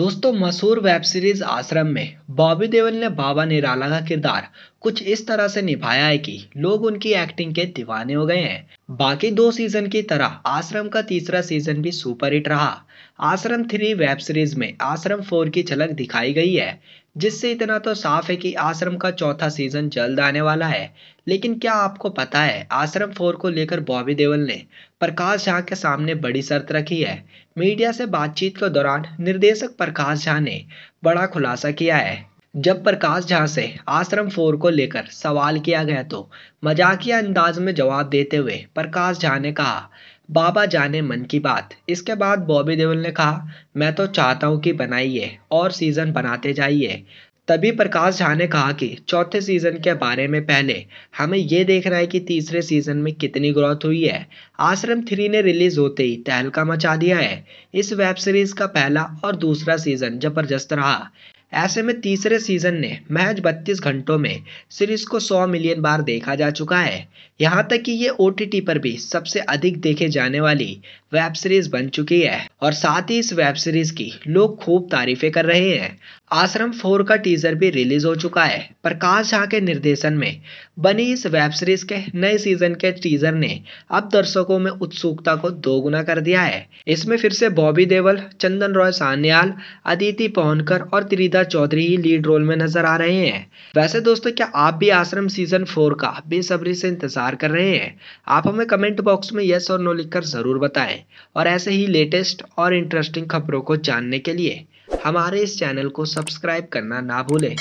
दोस्तों मशहूर web series आश्रम में बॉबी देवल ने बाबा निराला का किरदार कुछ इस तरह से निभाया है कि लोग उनकी एक्टिंग के दीवाने हो गए हैं बाकी दो सीजन की तरह आश्रम का तीसरा सीजन भी सुपर हिट रहा आश्रम थ्री वेब सीरीज में आश्रम फोर की झलक दिखाई गई है जिससे इतना तो साफ है कि आश्रम का चौथा सीजन जल्द आने वाला है लेकिन क्या आपको पता है आश्रम फोर को लेकर बॉबी देवल ने प्रकाश झा के सामने बड़ी शर्त रखी है मीडिया से बातचीत के दौरान निर्देशक प्रकाश झा ने बड़ा खुलासा किया है जब प्रकाश झा से आश्रम फोर को लेकर सवाल किया गया तो मजाकिया अंदाज में जवाब देते हुए प्रकाश झा ने कहा बाबा जाने मन की बात इसके बाद बॉबी देवल ने कहा मैं तो चाहता हूँ कि बनाइए और सीज़न बनाते जाइए तभी प्रकाश झा ने कहा कि चौथे सीज़न के बारे में पहले हमें ये देखना है कि तीसरे सीज़न में कितनी ग्रोथ हुई है आश्रम थ्री ने रिलीज़ होते ही तहलका मचा दिया है इस वेब सीरीज़ का पहला और दूसरा सीज़न ज़बरदस्त रहा ऐसे में तीसरे सीजन ने महज 32 घंटों में सीरीज को 100 मिलियन बार देखा जा चुका है यहाँ तक कि ये ओ पर भी सबसे अधिक देखे जाने वाली वेब सीरीज बन चुकी है और साथ ही इस वेब सीरीज की लोग खूब तारीफें कर रहे हैं आश्रम फोर का टीजर भी रिलीज हो चुका है प्रकाश झा के निर्देशन में बनी इस वेब सीरीज के नए सीजन के टीजर ने अब दर्शकों में उत्सुकता को दोगुना कर दिया है इसमें फिर से बॉबी देवल चंदन रॉय सान्याल अदिति पौनकर और त्रिदा चौधरी ही लीड रोल में नजर आ रहे हैं वैसे दोस्तों क्या आप भी आश्रम सीजन फोर का बेसब्री से इंतजार कर रहे हैं आप हमें कमेंट बॉक्स में यस और नो लिखकर जरूर बताएं और ऐसे ही लेटेस्ट और इंटरेस्टिंग खबरों को जानने के लिए हमारे इस चैनल को सब्सक्राइब करना ना भूलें